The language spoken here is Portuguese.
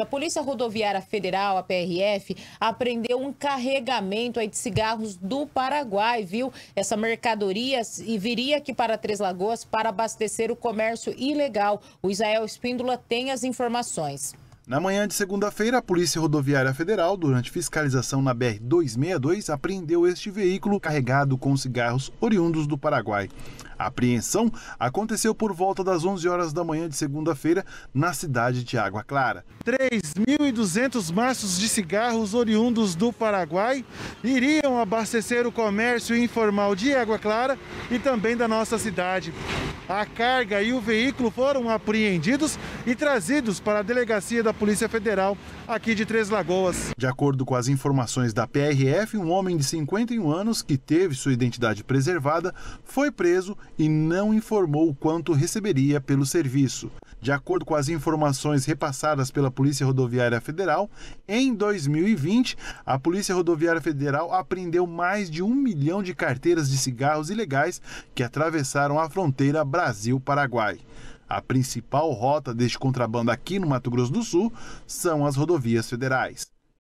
A Polícia Rodoviária Federal, a PRF, apreendeu um carregamento de cigarros do Paraguai, viu? Essa mercadoria e viria aqui para Três Lagoas para abastecer o comércio ilegal. O Israel Espíndola tem as informações. Na manhã de segunda-feira, a Polícia Rodoviária Federal, durante fiscalização na BR-262, apreendeu este veículo carregado com cigarros oriundos do Paraguai. A apreensão aconteceu por volta das 11 horas da manhã de segunda-feira na cidade de Água Clara. 3.200 maços de cigarros oriundos do Paraguai iriam abastecer o comércio informal de Água Clara e também da nossa cidade a carga e o veículo foram apreendidos e trazidos para a delegacia da Polícia Federal aqui de Três Lagoas. De acordo com as informações da PRF, um homem de 51 anos que teve sua identidade preservada foi preso e não informou o quanto receberia pelo serviço. De acordo com as informações repassadas pela Polícia Rodoviária Federal, em 2020, a Polícia Rodoviária Federal apreendeu mais de um milhão de carteiras de cigarros ilegais que atravessaram a fronteira Brasil-Paraguai. A principal rota deste contrabando aqui no Mato Grosso do Sul são as rodovias federais.